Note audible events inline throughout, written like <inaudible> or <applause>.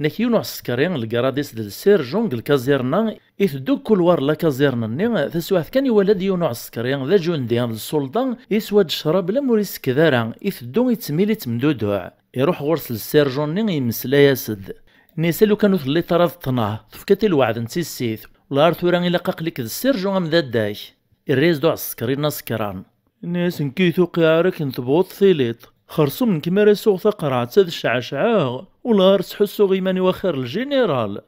نكيو القراديس ديال السير جونغ الكازيرنا يتدوك كل وار لا كازيرنا ني تسواث كان يولد يونو السكرين ذا جونديان السلطان يسواد شراب لا موريس كذارا يتدو يتميلي تمدودوع يروح غرس للسيرجون ني يمسلا ياسد نيسالو كانو ثلي طرف طناه تفكاتي الوعد نتي السيث ولا ارثورا الا السير السيرجون ام ذا الريز دو عسكري سكران ناس نكيثو قيارك نثبوط ثيليط خرصم كما رسوغ ثقرات هذا الشعشعاغ ولارس حسو غيمان يوخر الجنرال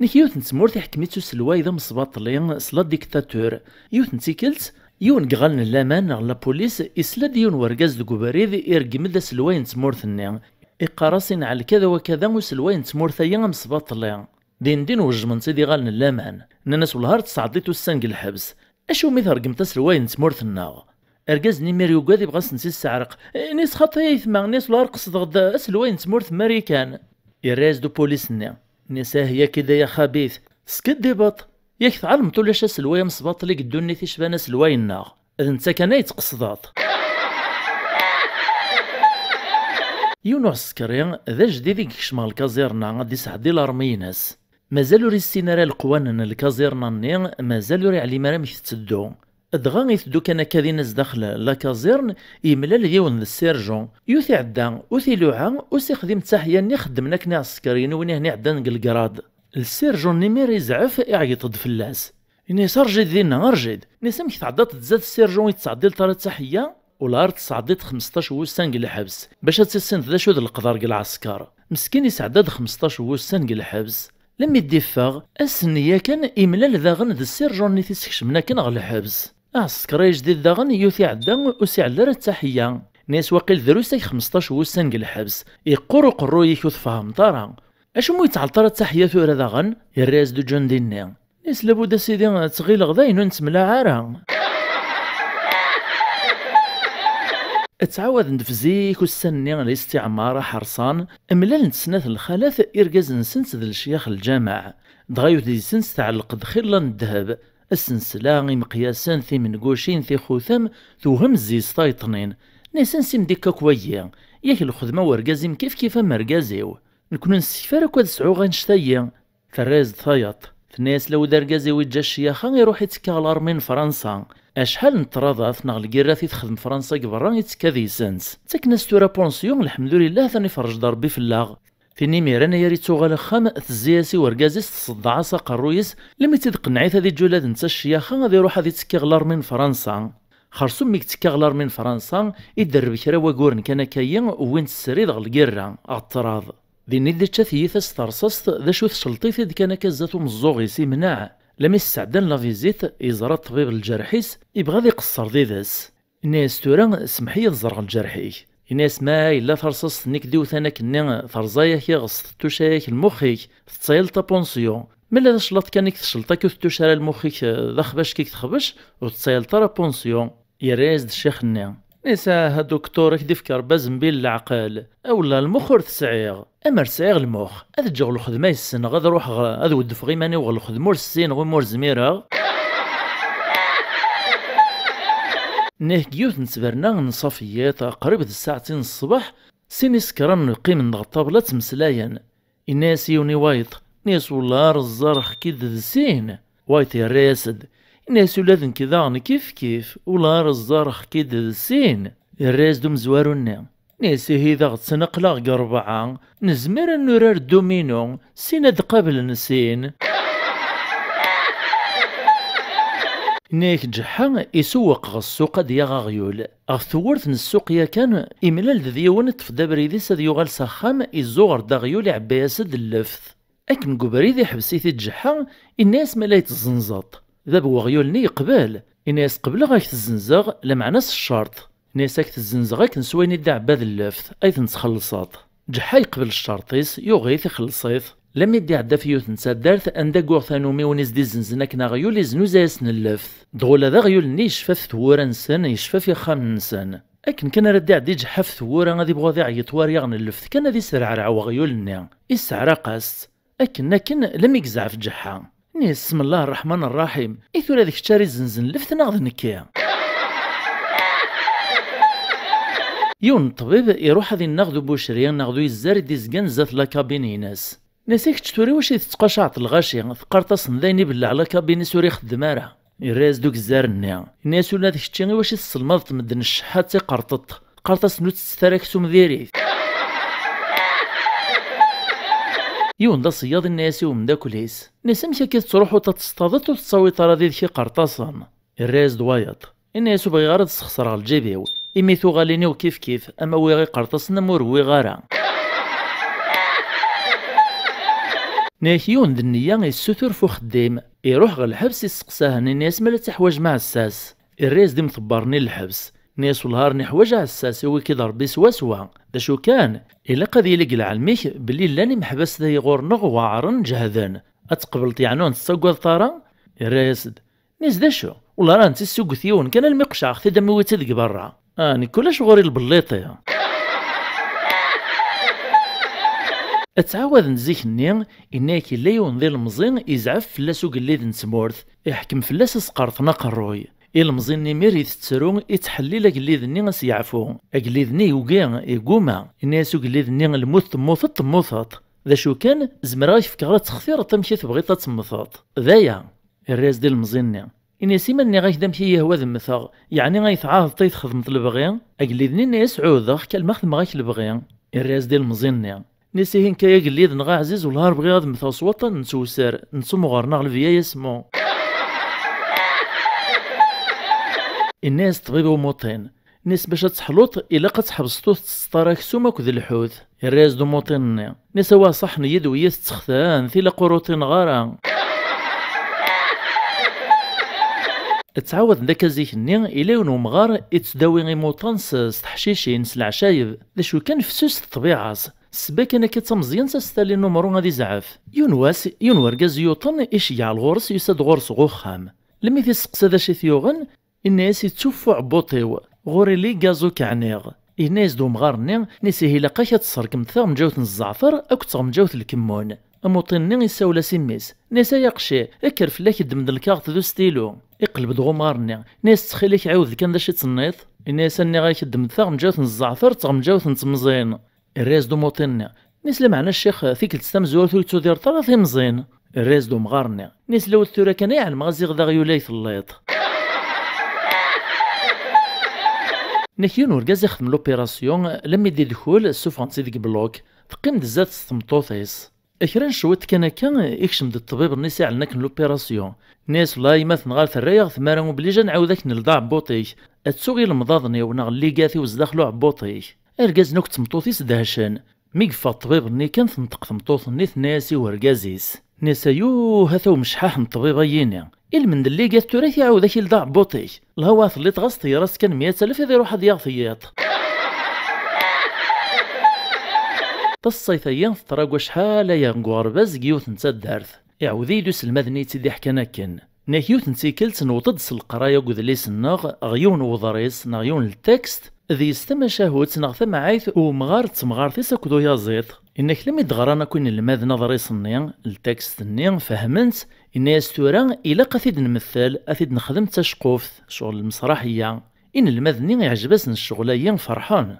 نكيوت نتمور تحكميتو سلواي ذا مصباط لي سلا ديكتاتور يوت نتيكلت يون غالن لامان لا بوليس إسلا ديون ورقاز دو قباريد إرقمد سلواي نتمور ثني إقارسين على كذا وكذا وسلواي نتمور ثيا مصباط دين دين وجه من سيدي غالن اللامان ننس والهار تصعديتو السنق الحبس اشو ميثر قمت سلواين تمورث الناغ ارجاز ميريو قادي بغا سنسي السعرق أه، نيس خطايا يثما نيس والهار قصد غدا سلواين تمورث ماريكان يراز دو بوليس ني نساه هي كدا يا خبيث سكد دي بط ياك تعلمتو لاش سلوايا مصباط لي قدوني تيشبانا سلواين ناغ انت كان يتقصدات يونو عسكريا ذا جديد كشمال كازيرنا غادي يسعدي لارميناس مازال ري السينارا القوانن الكازيرنا مازال ري عليمارا مش تسدو دغا يتدو كان ناس داخل لاكازيرن يملا ليون السيرجون يوثي عدا وثي لوعا وسيخدم تحيا ني خدمنا كنا عسكريين وني هني عدا نقلقراد السيرجون نيمير يزعف يعيطد فلاس إني سرجد دينا أرجد سمك تعضات تزاد السيرجون يتصعدي لطرا تحية والار تصعدت 15 وسان الحبس باش تسند ذا شو ذا القدر العسكر مسكين يسعداد 15 وسان الحبس لم يديفاغ أسنية كان إملال داغن ذا السير جورني تيسكشمنا كان غ الحبس أعسكر آه، يجدد داغن يوثي عدا وسيعلر التحية ناس واقيل دروسك 15 وسن الحبس يقر قرو يكوث فهم طارا اش مو يتعطر التحية ثورة داغن يراز دو جون النام ناس لابد سيدي تغيل غدا ينون تملا عارا تعاود ندفزيك وستني الاستعمارة حرصان ملال سنة الخلاف إرقاز نسنس ذل شيخ الجامع دغايو ذي سنس تعلق دخيلا الذهب السنسلا مقياسان ثي من قوشين ثي خوثم ثوهم زي سطايطنين نسنسي مديكا كويا ياك الخدمة ورقازيم كيف كيف مرقازيو نكون نسيفارك واد سعو غنشتايا فراز ثايط ثناس لو دارقازي ويتجا الشياخة غيروح يتكالر من فرنسا اشحال نتراضى تراضات ناغ تخدم فرنسا برا يتسكا ديسانس تكنس تورا بونسيون الحمد لله ثاني فرج اللاغ في ثيني ميران ياري تغال خام الزياسي ورقازيس تصدع ساق الرويس لم نعيث هذه جولاد نتا الشياخة غادي يروح غادي تسكي غلار من فرنسا خرصم ميك تكاغلار غلار من فرنسا يدرب كرا وقورن كان كاين وين تسريد غل اغتراض غطراض ديني دي تشاثي ثاس ترصصت ذا شو تشلطي كان كزاتو مزوغي سيمناع لما استعدان لا فيزيت يزرى الطبيب الجرحيس يبغى يقصر ديداس ناس تورا سمحي تزرى الجرحي الناس ما الا ترصص نيك ثانك ني ترزايك يغص توشايك المخيك تصيل طابونسيون ملا شلط كانك تشلطا كو تشارى المخيك ذخبش كيك تخبش وتصيل طرابونسيون يريز الشيخ النام نساه دكتور يذكر بزم بين العقل اولا المخ ورث تسعيغ اما سعيغ المخ اذ تجغ الخدمه يسن غاد روح اذ ودف غيماني وغ الخدمه السين غيمور زميره <laughs> نيه كيوت نتبرنا نصفيات قريب الساعتين الصباح سينيس يسكران نقيم نغ الطابلة تمسلاين الناس يوني وايط ناس ولا رزار كيد ذسين وايط راسد الناس ولادن كي داغن كيف كيف ولا الزرخ كيد السين الراس دوم زوارو النا ناس هيدا غتسنقلا قربعا نزمر نورار دومينو سين قبل نسين <laughs> ناك جحا يسوق غالسوق ديا غيول غثورت السوق يا كان إملال ديون تفدا بريديس هاد يغال سخام يزوغر داغيول عباس د أكن قبريد حبسيتي تجحا الناس ملايت الزنزط ذا بوغيولني يقبل إناس قبل غاك تزنزغ لمعنس الشرط إناس غاك تزنزغ غاك نسويني دع باد اللفت أي تنتخلصات جحا يقبل الشرطيس يوغيث يخلصيث لم يدي عدا في يوثن أن أندا قوغ مي ونز دي زنزنك يزنو زايسن اللفت دغول هذا غيول يشفف نسان نسن في خام نسن أكن كان ردي عدي جحا في ثورا غادي بغا ذي عيطوار يغن اللفت كان ذي سرعرع وغيول نيا إسعرا قاست أكن لكن لم يكزع في جحا بسم الله الرحمن الرحيم إثولا ذيك تشاري زنزن لفتنا ظنكيا <laughs> يون طبيب يروح هذه النغدو بوشريا نغدو يزار ديزقان زات لا كابينيناس ناسيك تشتوري واش يتقشعط الغاشي ثقرطاس ذاني بلع على كابيني سوري خدم راه يراز دوك الزارني الناس ولا ذيك واش يتصلمض مدن الشحات قرطط قرطاس نوت تسترك سوم يون ذا صياد الناس يوم ذا كليس نسمشا كي تروح وتتصطادت وتصوي ذي ذكي قرطاسان الرئيس دوايط الناس بغي تسخسر على الجيبيو إمي ثغاليني وكيف كيف أما ويغي قرطاسنا ويغارا غارة <laughs> ذا النية يسوثر فو خديم يروح غالحبس الحبس يسقساها الناس ملا تحواج مع الساس الرئيس دي مثبرني الحبس ناس والهار نحوجها الساسي هو كي ضربي سوا دا شو كان إلا لي قلع علميك بلي لاني محبس ذي غور نغوى عرن جهذان أتقبل طيعنون تسقوى الطارة يراسد نيز داشو والله راه نتي السوق ثيون كان المقشع خذي دمي ويتدق برا آه كلش غوري البليطي <laughs> اتعاود نزيك ني كي لا ينظر المزين يزعف فلا سوق اللي ذن سمورث يحكم فلاس سقرط نقروي المزين مير يتترو يتحلل اقليدني سيعفو اقليدني يوقع يقوما الناس اقليدني الموت موثط موثط ذا شو كان زمراش فكرة تخفير تمشي تبغي تتمثط ذايا الرئيس ديال المزين إني سيما إني غايش دمشي يهوى ذمثغ يعني عاهد طيت خدمت البغي اقليدني ناس عوض كلمة خدمة غايش البغي الراس ديال المزين نسيهن كيا قليد نغا عزيز والهار بغي غاد مثا صوتا نسوسر نسو مغارنا غلفيا يسمو الناس طبيب وموطن نس باش تحلوط إلا قد حبستو تستراك سومك ذي الحوت الراس دو موطن نس هو صحن يدوية تستخدان في لقروطين غارة <laughs> تعاود ذاك الزيكني الى ونوم مغار يتداوي غي موطنس تحشيشين العشايب ذا شو كان فسوس الطبيعة سباك انا كتمزيان تستالي نمرو غادي زعف يونواس يونوار غاز يوطن ايش الغرس يسد غرس غوخام لمي في السقسة ذا شي ثيوغن الناس يتشوفوا عبوطيو غوري لي غازو كعنيغ الناس دو مغارني هي هيلاقا كتسركم ثا مجاوت الزعفر او تغ مجاوت الكمون موطني يساولا سيميس ناس يقشي اكر فلاك دمد الكاغت ذو ستيلو اقلب دغو مغارني ناس تخليك عاود كان داش تصنيط الناس اني غايك دمد ثغم مجاوت الزعفر تغم مجاوت نتمزين الراس دو موطني ناس لمعنا الشيخ ثيك تستمزور ثلث تودير طرا مزين الراس دو مغارني ناس لو الثورة كان يعلم غازي غدا غيولاي الليط نحن نورجاز يخدم لوبيراسيون لما يدي دخول سوف غنزيدك بلوك تقيم دزات تستمطوطيس اكران شويت كان هكا دي الطبيب النساء على لوبيراسيون ناس لا يمثن غالث الرياغ ثمارا بلي نعاودك نلضع بوطيك اتسوغي المضاضني ونغ اللي قاثي وزدخلو عبوطيك ارجاز نوك تمطوطيس دهشان ميقفا الطبيب ني كان تنطق تمطوط ثناسي ورجازيس نسيوه هثو مشحاح مطبيبيين المن اللي قات توريث يعاود ذاك لدع بوطيك الهواث اللي تغسطي راس كان مئة ألف إذا حد ضياغ ثياط تصيث أيام تراقوا شحالة يا غورباز كيوت نتا دارث يعاود يدوس المذني تيدي حكانا كان ناكيوت نسيكلت وطدس سلقرايا قذليس النغ غيون وضريس نغيون التكست ذي ثما شاهوت نغ ثما عايث ومغارت تمغارتيس اكد يازيط انك لم يدغر انا كون الماذ نظري صني التكست ني فهمنت ان يستورا الى قثيد نمثل اثيد نخدم تشقوفت شغل المسرحيه ان الماذ ني الشغل الشغلايين فرحان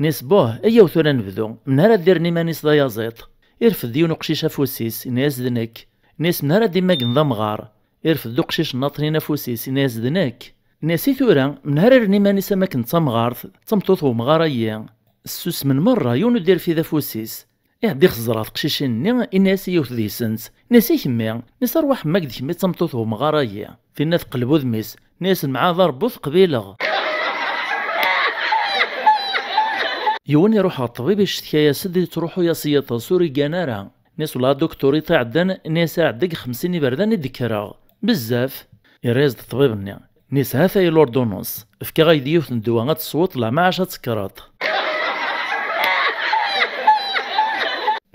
نسبوه ايا وثورا نبدو من نهار ديرني مانيس دا يازيط إرفض ديون قشيش فوسيس ان يزدنك ناس من نهار ديما كنضا مغار يرفد قشيش ناطنين فوسيس ان يزدنك ناسي ثورا نهرر نيماني سماكن تمغارث تمطوط ومغارية السوس من مرة يونو دير في ذافوسيس يهدي خزرات قشيشني إناسي يوث سنس ناسي كمي نسار واح ماك ديكمي تمطوط ومغارية في ثقلبو ذميس ناس مع ضربوث قبيلة <laughs> يون يروح على الطبيب يشتكي يا سدي تروحو يا سيطة سوري جانارا ناس ولا دكتوري تعدن ناس عندك خمسين بردان الدكرا بزاف يريز الطبيب ني نيس ها ثاي لوردونونس فكا غايدي يوث ندوانات الصوت لا ما تسكرات سكرات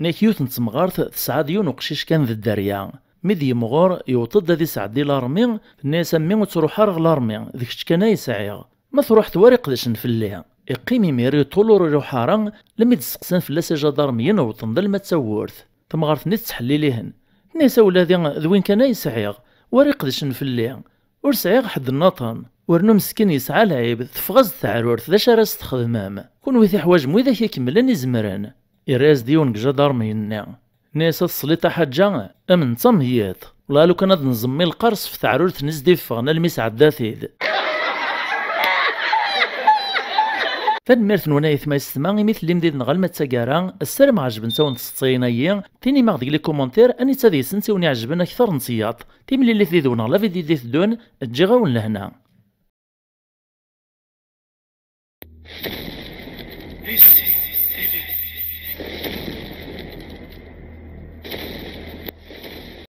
<laughs> نيك يوث نتمغارت تسعة ديون وقشيش كان ذي الدريا ميد مغور يوطد ذي دي لارمين الناس مين وتروح رغ لارمين ذيك كان يسعيغ ما تروح تواري قدش نفلي اقيمي ميري طولور يروح ران لم يتسقسن فلاس جدارميين وتنضل ما تسورث تمغارث نتسحلي لهن ليهن ولا ذوين كان يسعيغ واري قدش نفلي ور سعيغ حد النطن ورنو مسكين يسعى العيب تفغز تعرورت ذا شرس تخدمام كون ويثي حواج مويدا يكمل لن زمران إرياز ديون كجا دار مينا ناس تصلي حاجة أمن تم هيات ولا لو كان نظمي القرص في تعرورت نزدي فغنا المسعد داثيد فنمرت نونا يثما يستما يميث لي مديد ما تاكارا السر ما عجبن عجب نتا ونتسطينايا تيني ما ديك لي كومونتير اني تا ديسن تيوني عجبنا اكثر نسياط تيملي اللي تديدونا لا فيديو ديثدون تجي غاون لهنا